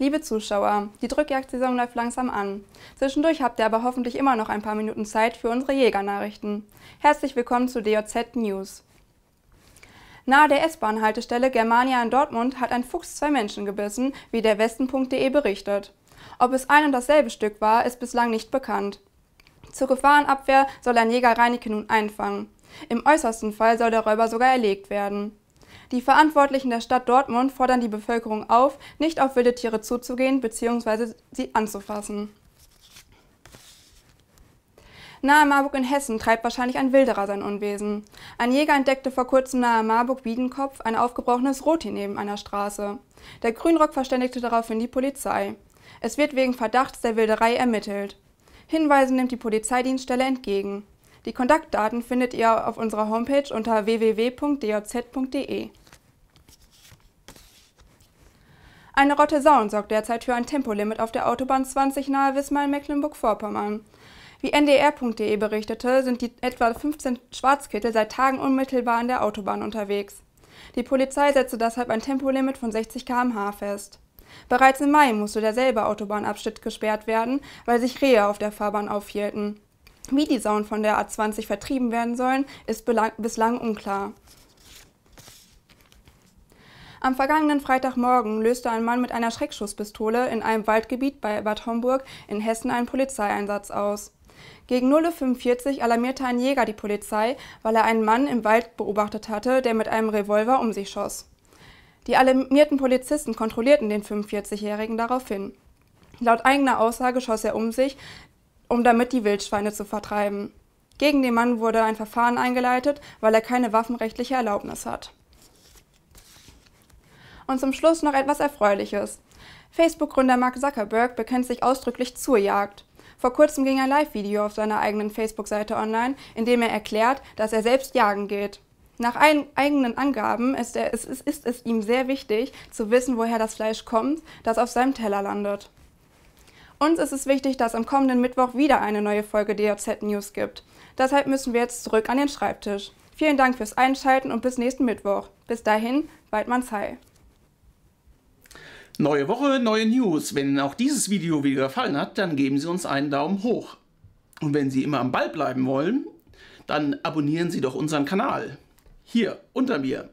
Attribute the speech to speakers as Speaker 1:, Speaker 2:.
Speaker 1: Liebe Zuschauer, die Drückjagdsaison läuft langsam an. Zwischendurch habt ihr aber hoffentlich immer noch ein paar Minuten Zeit für unsere Jägernachrichten. Herzlich willkommen zu DJZ News. Nahe der S-Bahn-Haltestelle Germania in Dortmund hat ein Fuchs zwei Menschen gebissen, wie der Westen.de berichtet. Ob es ein und dasselbe Stück war, ist bislang nicht bekannt. Zur Gefahrenabwehr soll ein Jäger Reinecke nun einfangen. Im äußersten Fall soll der Räuber sogar erlegt werden. Die Verantwortlichen der Stadt Dortmund fordern die Bevölkerung auf, nicht auf wilde Tiere zuzugehen bzw. sie anzufassen. Nahe Marburg in Hessen treibt wahrscheinlich ein Wilderer sein Unwesen. Ein Jäger entdeckte vor kurzem nahe Marburg-Wiedenkopf ein aufgebrochenes Roti neben einer Straße. Der Grünrock verständigte daraufhin die Polizei. Es wird wegen Verdachts der Wilderei ermittelt. Hinweise nimmt die Polizeidienststelle entgegen. Die Kontaktdaten findet ihr auf unserer Homepage unter www.djz.de. Eine Rotte Saun sorgt derzeit für ein Tempolimit auf der Autobahn 20 nahe Wismar in Mecklenburg-Vorpommern. Wie ndr.de berichtete, sind die etwa 15 Schwarzkittel seit Tagen unmittelbar an der Autobahn unterwegs. Die Polizei setzte deshalb ein Tempolimit von 60 km/h fest. Bereits im Mai musste derselbe Autobahnabschnitt gesperrt werden, weil sich Rehe auf der Fahrbahn aufhielten. Wie die Sauen von der A20 vertrieben werden sollen, ist bislang unklar. Am vergangenen Freitagmorgen löste ein Mann mit einer Schreckschusspistole in einem Waldgebiet bei Bad Homburg in Hessen einen Polizeieinsatz aus. Gegen 0.45 Uhr alarmierte ein Jäger die Polizei, weil er einen Mann im Wald beobachtet hatte, der mit einem Revolver um sich schoss. Die alarmierten Polizisten kontrollierten den 45-Jährigen daraufhin. Laut eigener Aussage schoss er um sich, um damit die Wildschweine zu vertreiben. Gegen den Mann wurde ein Verfahren eingeleitet, weil er keine waffenrechtliche Erlaubnis hat. Und zum Schluss noch etwas Erfreuliches. Facebook-Gründer Mark Zuckerberg bekennt sich ausdrücklich zur Jagd. Vor kurzem ging ein Live-Video auf seiner eigenen Facebook-Seite online, in dem er erklärt, dass er selbst jagen geht. Nach eigenen Angaben ist, er, ist, ist, ist es ihm sehr wichtig, zu wissen, woher das Fleisch kommt, das auf seinem Teller landet. Uns ist es wichtig, dass am kommenden Mittwoch wieder eine neue Folge DJZ News gibt. Deshalb müssen wir jetzt zurück an den Schreibtisch. Vielen Dank fürs Einschalten und bis nächsten Mittwoch. Bis dahin, Waldmanns Heil. Neue Woche, neue News. Wenn Ihnen auch dieses Video wieder gefallen hat, dann geben Sie uns einen Daumen hoch. Und wenn Sie immer am Ball bleiben wollen, dann abonnieren Sie doch unseren Kanal. Hier unter mir.